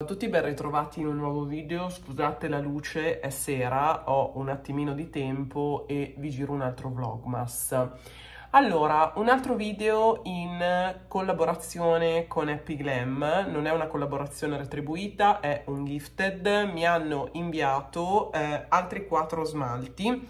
Ciao a tutti, ben ritrovati in un nuovo video, scusate la luce, è sera, ho un attimino di tempo e vi giro un altro vlogmas. Allora, un altro video in collaborazione con Happy Glam, non è una collaborazione retribuita, è un gifted, mi hanno inviato eh, altri quattro smalti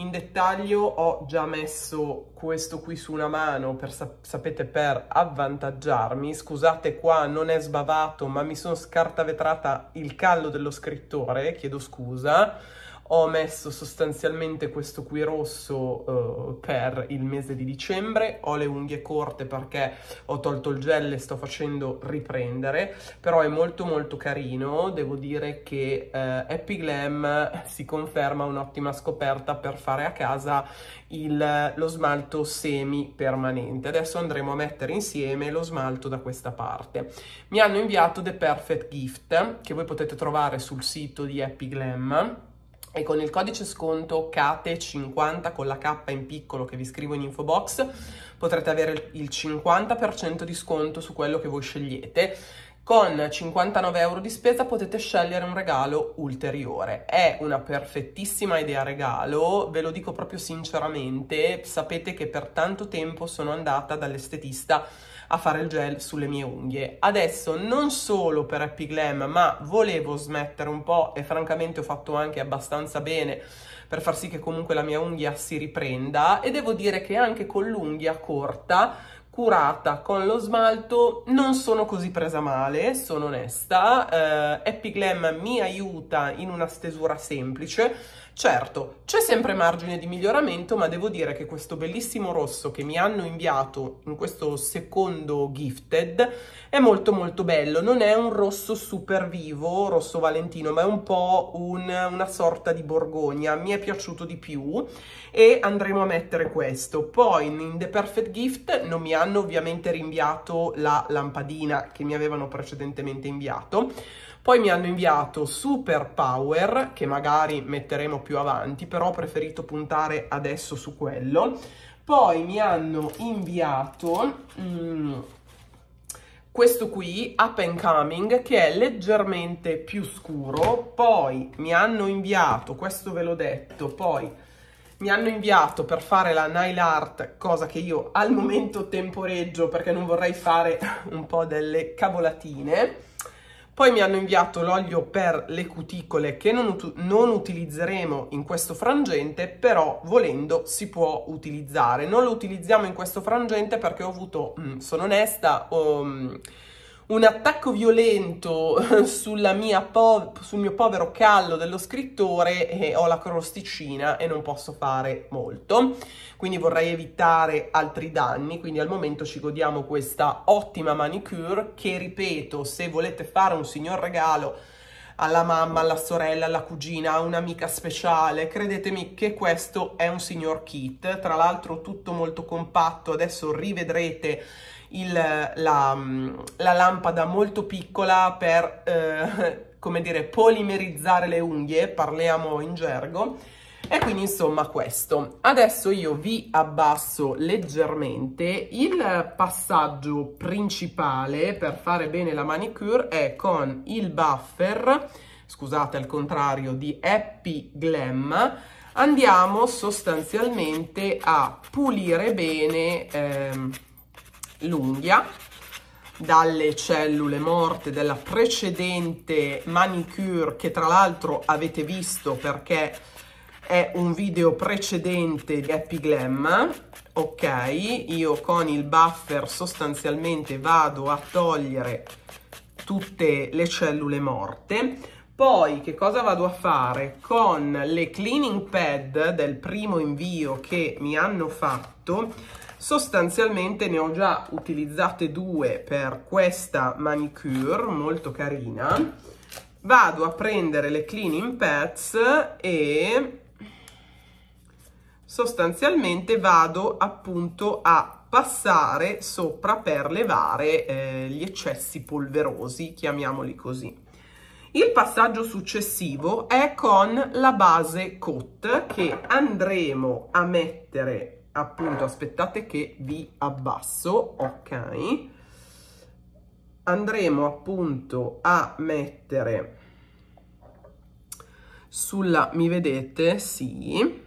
in dettaglio ho già messo questo qui su una mano, per, sapete, per avvantaggiarmi. Scusate qua, non è sbavato, ma mi sono scartavetrata il callo dello scrittore, chiedo scusa ho messo sostanzialmente questo qui rosso uh, per il mese di dicembre, ho le unghie corte perché ho tolto il gel e sto facendo riprendere, però è molto molto carino, devo dire che uh, eh, Happy Glam si conferma un'ottima scoperta per fare a casa il, lo smalto semi permanente. Adesso andremo a mettere insieme lo smalto da questa parte. Mi hanno inviato The Perfect Gift, che voi potete trovare sul sito di Happy Glam, e con il codice sconto CATE50 con la K in piccolo che vi scrivo in info box potrete avere il 50% di sconto su quello che voi scegliete con 59 euro di spesa potete scegliere un regalo ulteriore. È una perfettissima idea regalo, ve lo dico proprio sinceramente, sapete che per tanto tempo sono andata dall'estetista a fare il gel sulle mie unghie. Adesso non solo per Happy Glam, ma volevo smettere un po' e francamente ho fatto anche abbastanza bene per far sì che comunque la mia unghia si riprenda e devo dire che anche con l'unghia corta curata con lo smalto non sono così presa male, sono onesta. Uh, Happy Glam mi aiuta in una stesura semplice Certo, c'è sempre margine di miglioramento, ma devo dire che questo bellissimo rosso che mi hanno inviato in questo secondo gifted è molto molto bello. Non è un rosso super vivo, rosso valentino, ma è un po' un, una sorta di borgogna. Mi è piaciuto di più e andremo a mettere questo. Poi in The Perfect Gift non mi hanno ovviamente rinviato la lampadina che mi avevano precedentemente inviato, poi mi hanno inviato Super Power, che magari metteremo più avanti, però ho preferito puntare adesso su quello. Poi mi hanno inviato... Mm, questo qui, Up and Coming, che è leggermente più scuro, poi mi hanno inviato, questo ve l'ho detto, poi mi hanno inviato per fare la nail art, cosa che io al momento temporeggio perché non vorrei fare un po' delle cavolatine, poi mi hanno inviato l'olio per le cuticole che non, ut non, utilizzeremo in questo frangente, però volendo si può utilizzare. Non lo utilizziamo in questo frangente perché ho avuto, mh, mm, sono onesta, ho, mh, mm, un attacco violento sulla mia po- sul mio povero callo dello scrittore e ho la crosticina e non posso fare molto. Quindi vorrei evitare altri danni, quindi al momento ci godiamo questa ottima manicure che ripeto, se volete fare un signor regalo alla mamma, alla sorella, alla cugina, a un'amica speciale. Credetemi che questo è un signor kit, tra l'altro tutto molto compatto, adesso rivedrete il, la, mm, la, lampada molto piccola per, eh, come dire, polimerizzare le unghie, parliamo in gergo, e quindi insomma questo. Adesso io vi abbasso leggermente, il passaggio principale per fare bene la manicure è con il buffer, scusate al contrario, di Happy Glam, andiamo sostanzialmente a pulire bene... Ehm, l'unghia dalle cellule morte della precedente manicure che tra l'altro avete visto perché è un video precedente di Happy Glam ok io con il buffer sostanzialmente vado a togliere tutte le cellule morte poi che cosa vado a fare con le cleaning pad del primo invio che mi hanno fatto sostanzialmente ne ho già utilizzate due per questa manicure molto carina vado a prendere le cleaning pads e sostanzialmente vado appunto a passare sopra per levare eh, gli eccessi polverosi, chiamiamoli così. Il passaggio successivo è con la base COT che andremo a mettere appunto aspettate che vi abbasso ok andremo appunto a mettere sulla mi vedete sì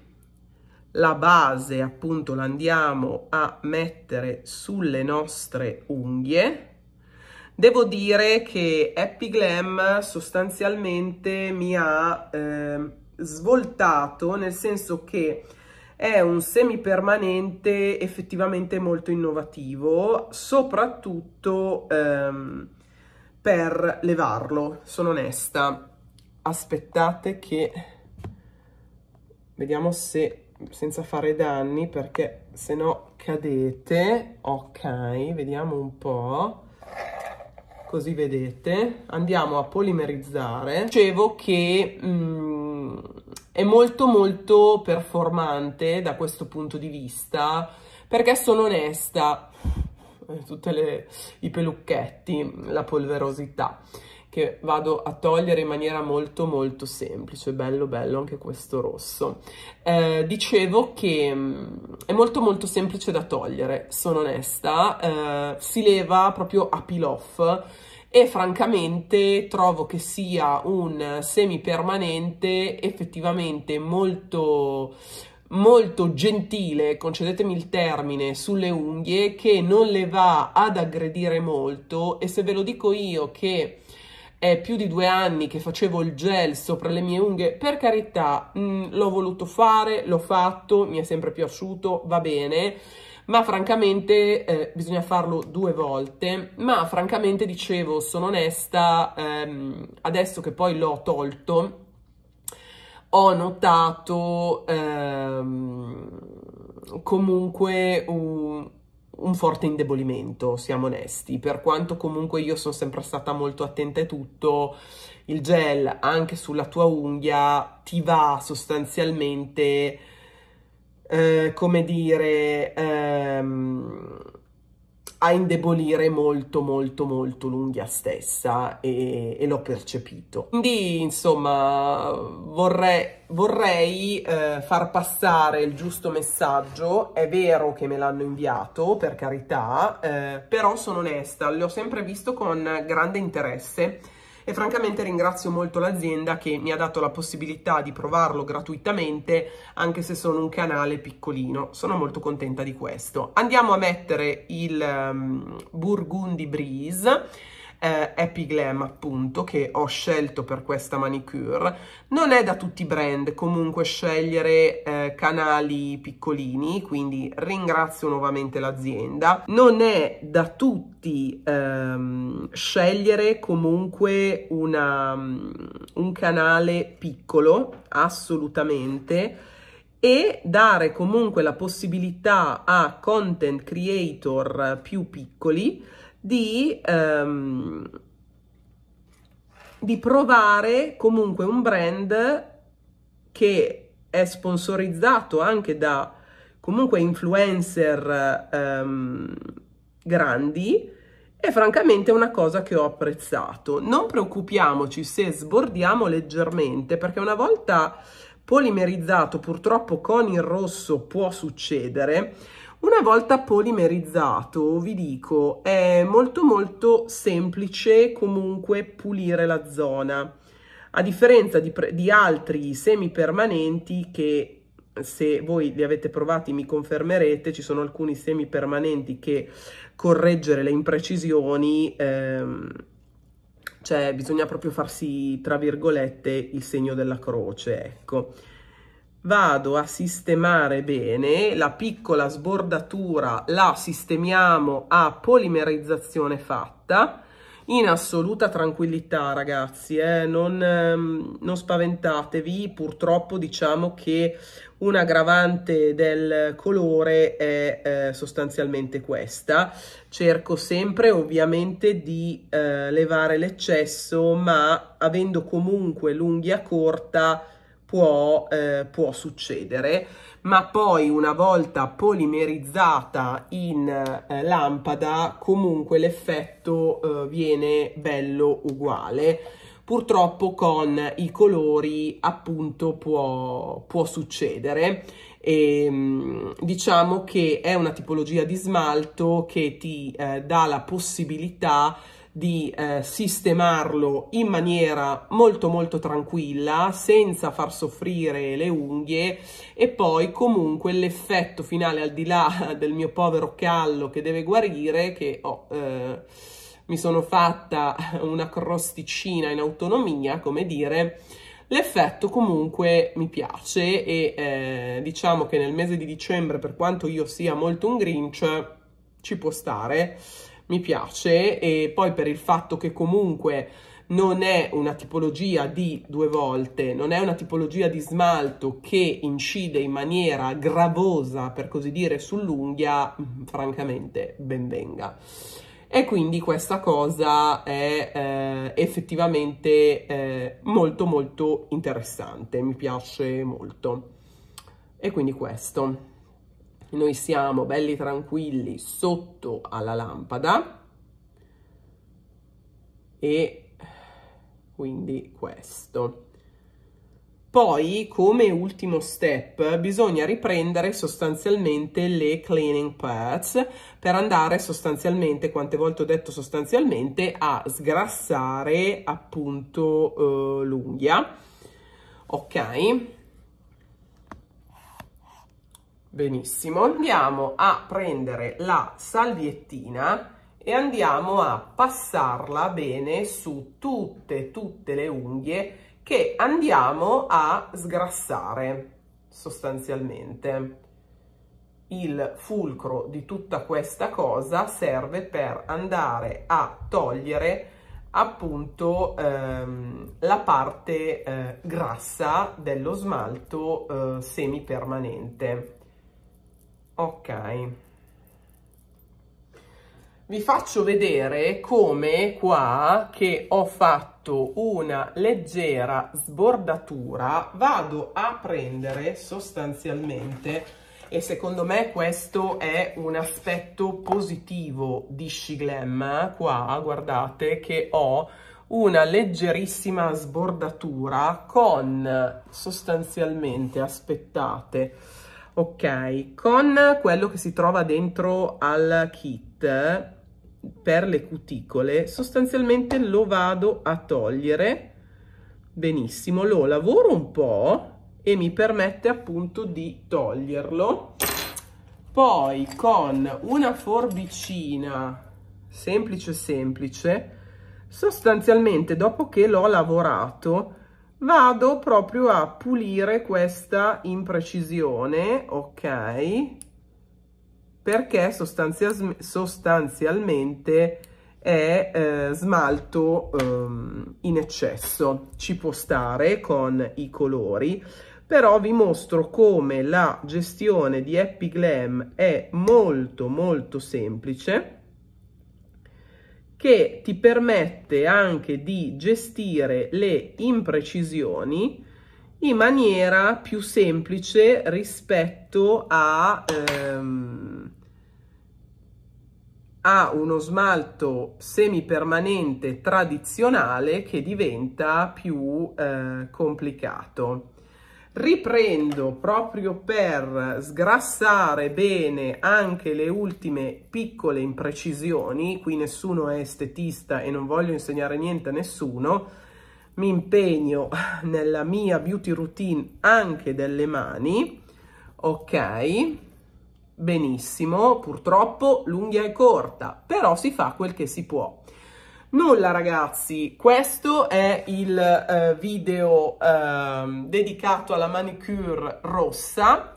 la base appunto la andiamo a mettere sulle nostre unghie devo dire che Happy Glam sostanzialmente mi ha eh, svoltato nel senso che è un semipermanente effettivamente molto innovativo, soprattutto ehm, per levarlo, sono onesta. Aspettate che vediamo se senza fare danni perché se no cadete. Ok, vediamo un po' così vedete andiamo a polimerizzare dicevo che mh, mm, è molto molto performante da questo punto di vista perché sono onesta eh, tutti i pelucchetti, la polverosità che vado a togliere in maniera molto molto semplice, bello bello anche questo rosso. Eh, dicevo che mm, è molto molto semplice da togliere, sono onesta, eh, si leva proprio a peel off, e francamente trovo che sia un semipermanente effettivamente molto molto gentile, concedetemi il termine, sulle unghie che non le va ad aggredire molto e se ve lo dico io che è più di due anni che facevo il gel sopra le mie unghie, per carità mm, l'ho voluto fare, l'ho fatto, mi è sempre piaciuto, va bene, ma francamente eh, bisogna farlo due volte, ma francamente dicevo, sono onesta, ehm, adesso che poi l'ho tolto, ho notato ehm, comunque un, un forte indebolimento, siamo onesti, per quanto comunque io sono sempre stata molto attenta e tutto, il gel anche sulla tua unghia ti va sostanzialmente eh, come dire, ehm, a indebolire molto molto molto l'unghia stessa e, e l'ho percepito. Quindi insomma vorrei, vorrei eh, far passare il giusto messaggio, è vero che me l'hanno inviato per carità, eh, però sono onesta, l'ho sempre visto con grande interesse e francamente ringrazio molto l'azienda che mi ha dato la possibilità di provarlo gratuitamente anche se sono un canale piccolino, sono molto contenta di questo. Andiamo a mettere il um, Burgundy Breeze eh, Happy appunto che ho scelto per questa manicure non è da tutti i brand comunque scegliere eh, canali piccolini quindi ringrazio nuovamente l'azienda non è da tutti ehm, scegliere comunque una, mm, un canale piccolo assolutamente e dare comunque la possibilità a content creator più piccoli di, um, di provare comunque un brand che è sponsorizzato anche da comunque influencer um, grandi e francamente è una cosa che ho apprezzato. Non preoccupiamoci se sbordiamo leggermente perché una volta polimerizzato purtroppo con il rosso può succedere una volta polimerizzato, vi dico, è molto molto semplice comunque pulire la zona, a differenza di, di altri semi permanenti che se voi li avete provati mi confermerete, ci sono alcuni semi permanenti che correggere le imprecisioni, ehm, cioè bisogna proprio farsi, tra virgolette, il segno della croce, ecco vado a sistemare bene la piccola sbordatura la sistemiamo a polimerizzazione fatta in assoluta tranquillità ragazzi eh? non, ehm, non, spaventatevi purtroppo diciamo che un aggravante del colore è eh, sostanzialmente questa cerco sempre ovviamente di eh, levare l'eccesso ma avendo comunque l'unghia corta può, eh, può succedere, ma poi una volta polimerizzata in eh, lampada comunque l'effetto eh, viene bello uguale. Purtroppo con i colori appunto può, può succedere e, ehm, diciamo che è una tipologia di smalto che ti eh, dà la possibilità di di eh, sistemarlo in maniera molto molto tranquilla senza far soffrire le unghie e poi comunque l'effetto finale al di là del mio povero callo che deve guarire che ho oh, eh, mi sono fatta una crosticina in autonomia come dire L'effetto comunque mi piace e eh, diciamo che nel mese di dicembre, per quanto io sia molto un grinch, ci può stare mi piace e poi per il fatto che comunque non è una tipologia di due volte, non è una tipologia di smalto che incide in maniera gravosa, per così dire, sull'unghia, mm, francamente benvenga. E quindi questa cosa è eh, effettivamente eh, molto molto interessante, mi piace molto. E quindi questo noi siamo belli tranquilli sotto alla lampada e quindi questo. Poi, come ultimo step, bisogna riprendere sostanzialmente le cleaning pads per andare sostanzialmente, quante volte ho detto sostanzialmente, a sgrassare appunto eh, l'unghia. Ok? Benissimo, andiamo a prendere la salviettina e andiamo a passarla bene su tutte, tutte le unghie che andiamo a sgrassare sostanzialmente. Il fulcro di tutta questa cosa serve per andare a togliere appunto ehm, la parte eh, grassa dello smalto eh, semipermanente ok vi faccio vedere come qua che ho fatto una leggera sbordatura vado a prendere sostanzialmente e secondo me questo è un aspetto positivo di Shiglam qua guardate che ho una leggerissima sbordatura con sostanzialmente aspettate Ok, con quello che si trova dentro al kit per le cuticole, sostanzialmente lo vado a togliere. Benissimo, lo lavoro un po' e mi permette appunto di toglierlo. Poi con una forbicina semplice semplice, sostanzialmente dopo che l'ho lavorato, vado proprio a pulire questa imprecisione, ok? Perché sostanzial sostanzialmente è eh, smalto ehm, in eccesso, ci può stare con i colori, però vi mostro come la gestione di Happy Glam è molto molto semplice che ti permette anche di gestire le imprecisioni in maniera più semplice rispetto a, ehm, a uno smalto semipermanente tradizionale che diventa più eh, complicato riprendo proprio per sgrassare bene anche le ultime piccole imprecisioni, qui nessuno è estetista e non voglio insegnare niente a nessuno, mi impegno nella mia beauty routine anche delle mani, ok? Benissimo, purtroppo l'unghia è corta, però si fa quel che si può. Nulla ragazzi, questo è il eh, video eh, dedicato alla manicure rossa.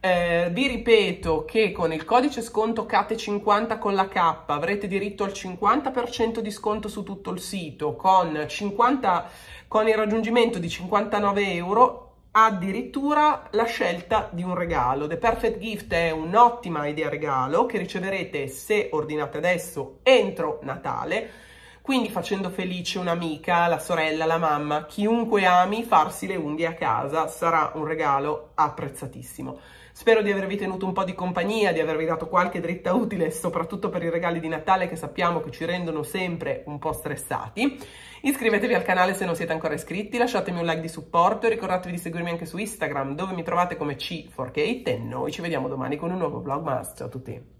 Eh, vi ripeto che con il codice sconto CATE50 con la K avrete diritto al 50% di sconto su tutto il sito con, 50, con il raggiungimento di 59 euro addirittura la scelta di un regalo. The Perfect Gift è un'ottima idea regalo che riceverete se ordinate adesso entro Natale quindi facendo felice un'amica, la sorella, la mamma, chiunque ami, farsi le unghie a casa sarà un regalo apprezzatissimo. Spero di avervi tenuto un po' di compagnia, di avervi dato qualche dritta utile, soprattutto per i regali di Natale che sappiamo che ci rendono sempre un po' stressati. Iscrivetevi al canale se non siete ancora iscritti, lasciatemi un like di supporto e ricordatevi di seguirmi anche su Instagram dove mi trovate come C4Kate e noi ci vediamo domani con un nuovo vlogmas. Ciao a tutti!